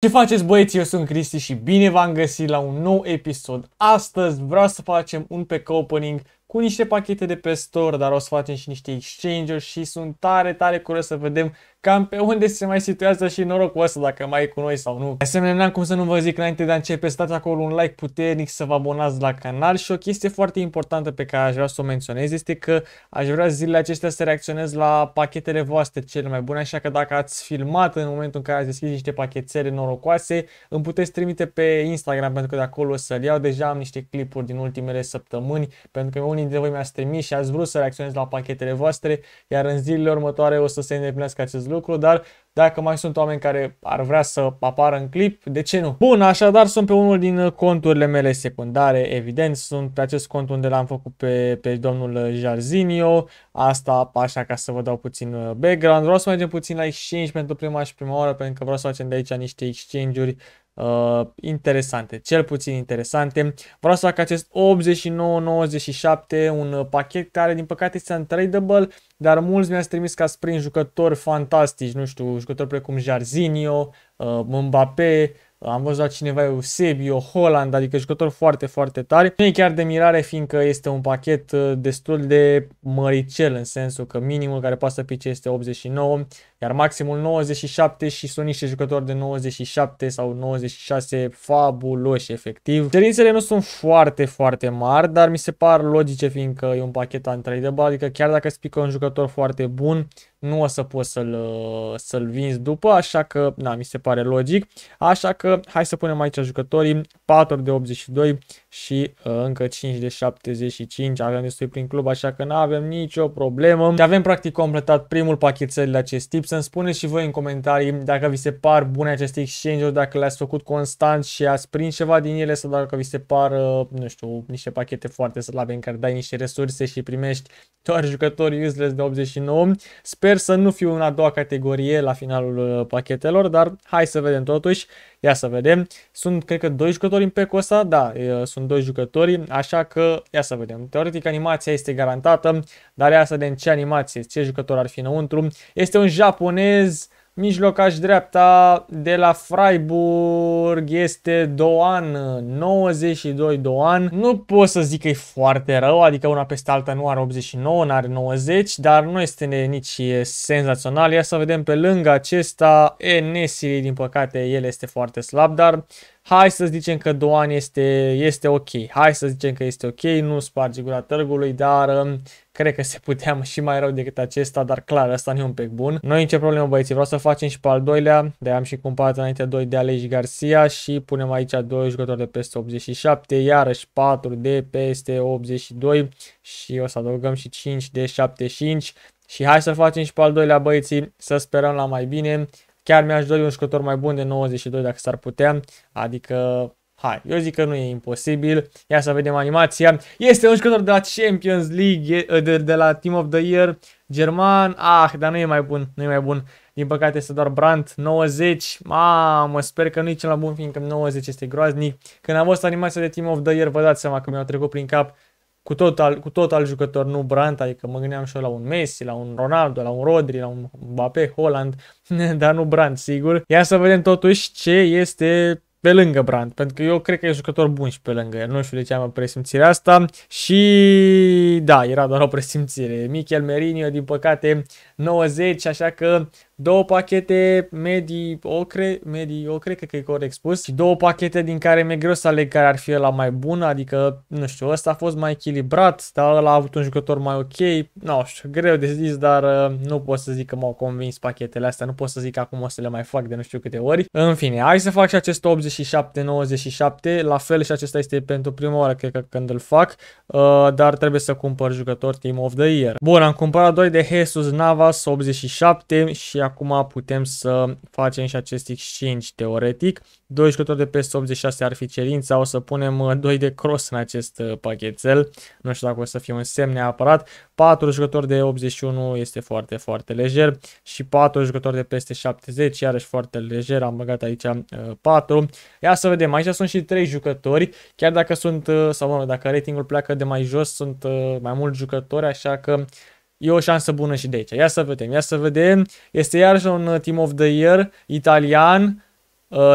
Ce faceți băieți? Eu sunt Cristi și bine v-am găsit la un nou episod. Astăzi vreau să facem un pack opening cu niște pachete de pe store, dar o să facem și niște exchange-uri și sunt tare, tare curios să vedem cam pe unde se mai situează și norocul ăsta, dacă mai e cu noi sau nu. De asemenea, n-am cum să nu vă zic înainte de a începe, stați acolo un like puternic, să vă abonați la canal și o chestie foarte importantă pe care aș vrea să o menționez este că aș vrea zilele acestea să reacționez la pachetele voastre cele mai bune, așa că dacă ați filmat în momentul în care ați deschis niște pachetele norocoase, îmi puteți trimite pe Instagram pentru că de acolo o să-l iau. Deja am niște clipuri din ultimele săptămâni pentru că unii dintre voi mi-ați trimis și ați vrut să reacționez la pachetele voastre, iar în zilele următoare o să se îndeplinească acest acest lucru, dar dacă mai sunt oameni care ar vrea să apară în clip, de ce nu? Bun, așadar sunt pe unul din uh, conturile mele secundare, evident, sunt pe acest cont unde l-am făcut pe, pe domnul uh, Jarzinio, asta așa ca să vă dau puțin uh, background, vreau să mergem puțin la exchange pentru prima și prima oară, pentru că vreau să facem de aici niște exchange-uri uh, interesante, cel puțin interesante. Vreau să fac acest 89-97, un uh, pachet care din păcate este untradeable, dar mulți mi-ați trimis că ați jucători fantastici, nu știu, jucători precum Jarzinho, uh, Mbappé, am văzut la cineva Eusebio, Holland, adică jucători foarte, foarte tari. Nu e chiar de mirare, fiindcă este un pachet uh, destul de măricel, în sensul că minimul care poate să pice este 89, iar maximul 97 și sunt niște jucători de 97 sau 96 fabuloși, efectiv. Cerințele nu sunt foarte, foarte mari, dar mi se par logice, fiindcă e un pachet antredable, adică chiar dacă spică un jucător foarte bun, nu o să poți să-l, să-l vinzi după, așa că, na, mi se pare logic. Așa că hai să punem aici jucătorii 4 de 82 și uh, încă 5 de 75, avem destul prin club, așa că nu avem nicio problemă. Și avem practic completat primul pachet de acest tip. Să-mi spuneți și voi în comentarii dacă vi se par bune aceste exchange-uri, dacă le-ați făcut constant și ați prins ceva din ele sau dacă vi se par, uh, nu știu, niște pachete foarte slabe în care dai niște resurse și primești doar jucători useless de 89. Sper Sper să nu fiu în a doua categorie la finalul uh, pachetelor, dar hai să vedem totuși. Ia să vedem. Sunt, cred că, doi jucători în pack ăsta. Da, sunt doi jucători, așa că ia să vedem. Teoretic, animația este garantată, dar ia să vedem ce animație, ce jucător ar fi înăuntru. Este un japonez Mijlocaș dreapta de la Freiburg este Doan, 92 Doan. Nu pot să zic că e foarte rău, adică una peste alta nu are 89, nu are 90, dar nu este nici senzațional. Ia să vedem pe lângă acesta, Enesiri, din păcate el este foarte slab, dar hai să zicem că Doan este, este ok, hai să zicem că este ok, nu sparge gura târgului, dar um, cred că se putea și mai rău decât acesta, dar clar, asta nu e un pic bun. Noi în ce problemă băieți, vreau să facem și pe al doilea, de am și cumpărat înainte 2 de Alej Garcia și punem aici 2 jucători de peste 87, iarăși 4 de peste 82 și o să adăugăm și 5 de 75. Și hai să facem și pe al doilea băieții, să sperăm la mai bine Chiar mi-aș dori un jucător mai bun de 92 dacă s-ar putea, adică Hai, eu zic că nu e imposibil. Ia să vedem animația. Este un jucător de la Champions League, de, de la Team of the Year, german. Ah, dar nu e mai bun, nu e mai bun. Din păcate este doar Brandt, 90. Mamă, sper că nu e cel mai bun, fiindcă 90 este groaznic. Când am văzut animația de Team of the Year, vă dați seama că mi-au trecut prin cap cu tot, al, cu tot al jucător, nu Brandt, adică mă gândeam și eu la un Messi, la un Ronaldo, la un Rodri, la un Mbappé, Holland, dar nu Brandt, sigur. Ia să vedem totuși ce este pe lângă Brand, pentru că eu cred că e jucător bun și pe lângă el. Nu știu de ce am presimțirea asta și da, era doar o presimțire. Michel Merinio, din păcate, 90, așa că două pachete medii o cred că e corect spus, și două pachete din care mi-e greu să aleg care ar fi la mai bun, adică, nu știu, ăsta a fost mai echilibrat, dar ăla a avut un jucător mai ok, nu știu, greu de zis, dar uh, nu pot să zic că m-au convins pachetele astea, nu pot să zic că acum o să le mai fac de nu știu câte ori. În fine, hai să fac și acest 80 97-97, la fel și acesta este pentru prima oară cred că când îl fac, uh, dar trebuie să cumpăr jucător Team of the Year. Bun, am cumpărat doi de Jesus Navas 87 și acum putem să facem și acest exchange teoretic. Doi jucători de peste 86 ar fi cerința, o să punem uh, doi de cross în acest uh, pachetel, nu știu dacă o să fie un semn neapărat. 4 jucători de 81 este foarte, foarte lejer și 4 jucători de peste 70, iarăși foarte lejer, am băgat aici 4. Uh, Ia să vedem, aici sunt și 3 jucători, chiar dacă sunt, uh, sau mă, dacă ratingul pleacă de mai jos, sunt uh, mai mulți jucători, așa că e o șansă bună și de aici. Ia să vedem, ia să vedem. Este iarăși un uh, Team of the Year italian,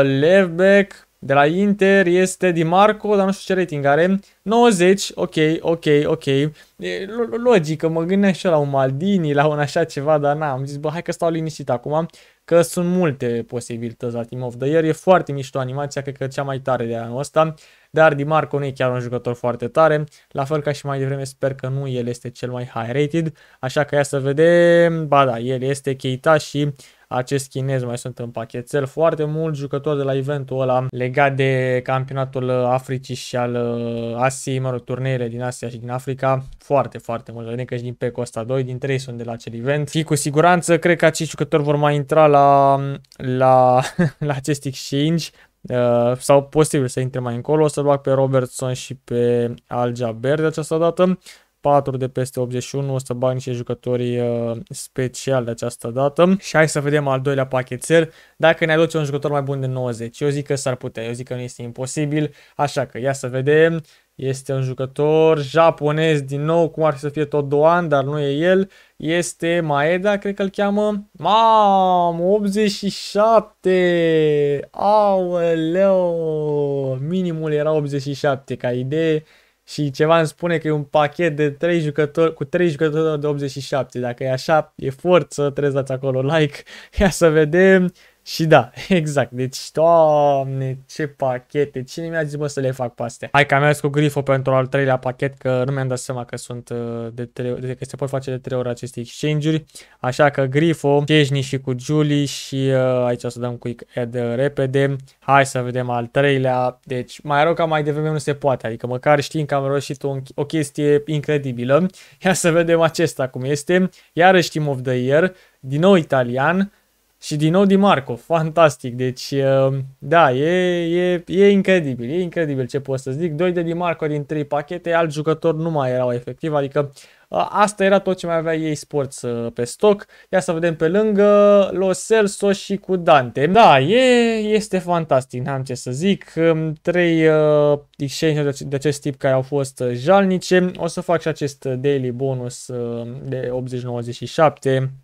Levbeck, de la Inter este Di Marco, dar nu știu ce rating are. 90, ok, ok, ok. E logică, mă gândeam și eu la un Maldini, la un așa ceva, dar n-am zis, bă, hai că stau liniștit acum că sunt multe posibilități la Team of the Year. E foarte mișto animația, cred că cea mai tare de anul ăsta. Dar Di Marco nu e chiar un jucător foarte tare, la fel ca și mai devreme sper că nu el este cel mai high rated, așa că ia să vedem, ba da, el este Keita și acest chinez mai sunt în pachetel foarte mult jucători de la eventul ăla legat de campionatul Africii și al uh, Asiei, mă rog, turneile din Asia și din Africa, foarte, foarte mult vedem că și din pe Costa 2, din 3 sunt de la acel event și cu siguranță cred că acești jucători vor mai intra la, la, la acest exchange, Uh, sau posibil să intre mai încolo, o să-l bag pe Robertson și pe Aljaber de această dată. 4 de peste 81, o să bag niște jucători uh, special de această dată. Și hai să vedem al doilea pachetel, dacă ne aduce un jucător mai bun de 90. Eu zic că s-ar putea, eu zic că nu este imposibil, așa că ia să vedem. Este un jucător japonez din nou, cum ar fi să fie tot Doan, dar nu e el. Este Maeda, cred că îl cheamă. Mam, 87! Aoleo! Minimul era 87 ca idee. Și ceva îmi spune că e un pachet de 3 jucători, cu 3 jucători de 87. Dacă e așa, e forță, trebuie să dați acolo like. Ia să vedem. Și da, exact. Deci, doamne, ce pachete. Cine mi-a zis, bă, să le fac pe astea? Hai că am cu grifo pentru al treilea pachet, că nu mi-am dat seama că sunt uh, de trei, de, că se pot face de trei ori aceste exchange-uri. Așa că grifo Chesney și cu Julie și uh, aici o să dăm quick add uh, repede. Hai să vedem al treilea. Deci, mai rău ca mai devreme nu se poate. Adică măcar știm că am reușit o, o chestie incredibilă. Ia să vedem acesta cum este. Iarăși Team of the Year, din nou italian și din nou Di Marco, fantastic. Deci, uh, da, e, e, e incredibil, e incredibil ce pot să zic. Doi de Di Marco din trei pachete, alt jucător nu mai erau efectiv, adică uh, asta era tot ce mai avea ei sports uh, pe stoc. Ia să vedem pe lângă Los Celso și cu Dante. Da, e, este fantastic, n-am ce să zic. Um, trei uh, exchange de acest tip care au fost jalnice. O să fac și acest daily bonus de 80-97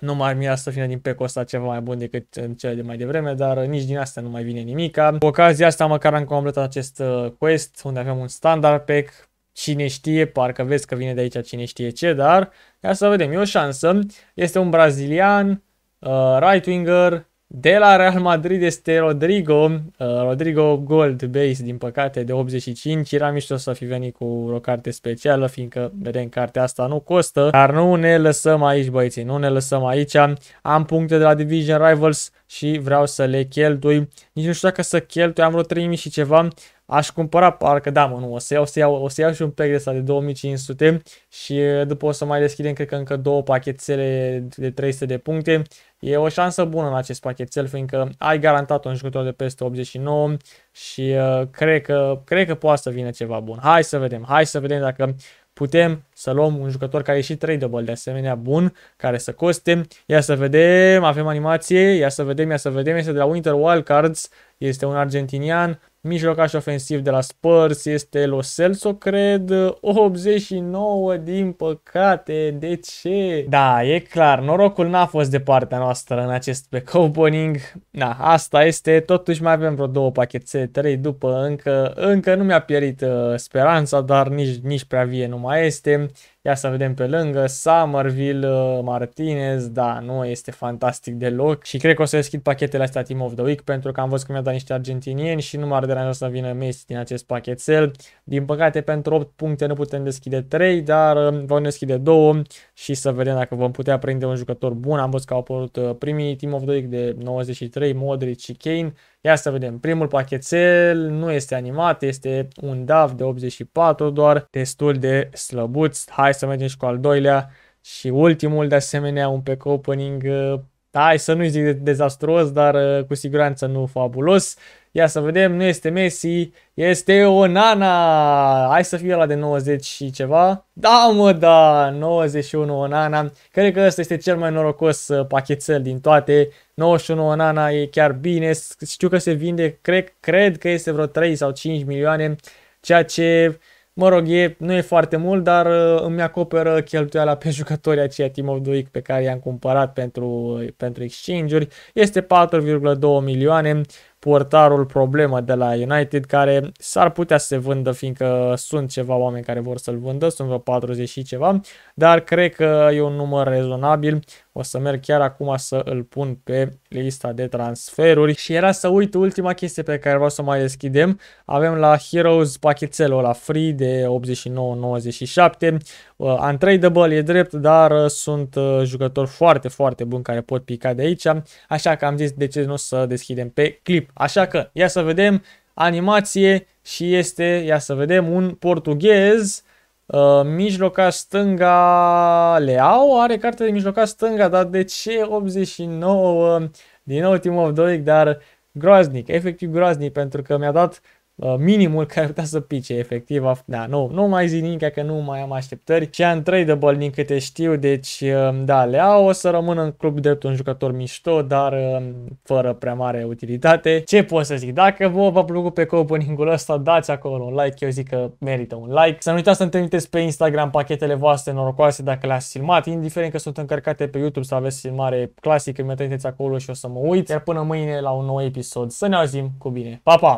nu m-ar mira să vină din pecul ăsta ceva mai bun decât în cele de mai devreme, dar nici din asta nu mai vine nimic. Cu ocazia asta măcar am completat acest uh, quest unde avem un standard pack. Cine știe, parcă vezi că vine de aici cine știe ce, dar ia să vedem, e o șansă. Este un brazilian, uh, right winger, de la Real Madrid este Rodrigo, uh, Rodrigo Gold Base, din păcate, de 85. Era mișto să fi venit cu o carte specială, fiindcă, vedem, cartea asta nu costă. Dar nu ne lăsăm aici, băieții, nu ne lăsăm aici. Am puncte de la Division Rivals și vreau să le cheltui. Nici nu știu dacă să cheltui, am vreo 3000 și ceva aș cumpăra, parcă da mă, nu, o să iau, o să iau, o să iau și un pack de ăsta de 2500 și eh, după o să mai deschidem, cred că încă două pachetele de 300 de puncte. E o șansă bună în acest pachetel, fiindcă ai garantat un jucător de peste 89 și uh, cred, că, cred că poate să vină ceva bun. Hai să vedem, hai să vedem dacă putem să luăm un jucător care e și tradable de asemenea bun, care să coste. Ia să vedem, avem animație, ia să vedem, ia să vedem, este de la Winter Wildcards. este un argentinian, Mijlocaș ofensiv de la Spurs este Lo Celso, cred, 89 din păcate, de ce? Da, e clar, norocul n-a fost de partea noastră în acest back opening. Da, asta este, totuși mai avem vreo două pachete, trei după, încă, încă nu mi-a pierit uh, speranța, dar nici, nici prea vie nu mai este. Ia să vedem pe lângă, Somerville, uh, Martinez, da, nu este fantastic deloc și cred că o să deschid pachetele astea Team of the Week pentru că am văzut că mi-a dat niște argentinieni și nu m-ar deranja să vină Messi din acest pachetel. Din păcate pentru 8 puncte nu putem deschide 3, dar uh, vom deschide 2 și să vedem dacă vom putea prinde un jucător bun. Am văzut că au apărut uh, primii Team of the Week de 93, Modric și Kane Ia să vedem. Primul pachetel nu este animat, este un DAV de 84 doar, destul de slăbuț. Hai să mergem și cu al doilea și ultimul de asemenea, un pack opening uh, da, hai să nu zic dezastruos, dar uh, cu siguranță nu fabulos. Ia să vedem, nu este Messi, este Onana. Hai să fie la de 90 și ceva. Da, mă, da, 91 Onana. Cred că ăsta este cel mai norocos uh, pachetel din toate. 91 Onana e chiar bine. Știu că se vinde, cred, cred că este vreo 3 sau 5 milioane, ceea ce Mă rog, e, nu e foarte mult, dar uh, îmi acoperă cheltuiala pe jucătorii aceia Team of the Week pe care i-am cumpărat pentru, uh, pentru exchange-uri. Este 4,2 milioane, portarul problemă de la United, care s-ar putea să se vândă, fiindcă sunt ceva oameni care vor să-l vândă, sunt vreo 40 și ceva, dar cred că e un număr rezonabil. O să merg chiar acum să îl pun pe lista de transferuri. Și era să uit ultima chestie pe care vreau să o mai deschidem. Avem la Heroes pachetelul la free de 89-97. Uh, untradeable e drept, dar uh, sunt uh, jucători foarte, foarte buni care pot pica de aici. Așa că am zis de ce nu să deschidem pe clip. Așa că, ia să vedem, animație și este, ia să vedem, un portughez, uh, mijloca stânga Leao, are carte de mijloca stânga, dar de ce 89 uh, din nou of Doric, dar groaznic, efectiv groaznic, pentru că mi-a dat Uh, minimul care putea să pice efectiv. Da, nu, nu mai zic nimic că nu mai am așteptări. Și am de din câte știu, deci um, da, Leao o să rămână în club de un jucător mișto, dar um, fără prea mare utilitate. Ce pot să zic? Dacă vouă v-a plăcut pe copenhagen ăsta, dați acolo un like, eu zic că merită un like. Să nu uitați să-mi trimiteți pe Instagram pachetele voastre norocoase dacă le-ați filmat, indiferent că sunt încărcate pe YouTube să aveți filmare clasică, mi-o acolo și o să mă uit. Iar până mâine la un nou episod, să ne auzim cu bine. Pa, pa!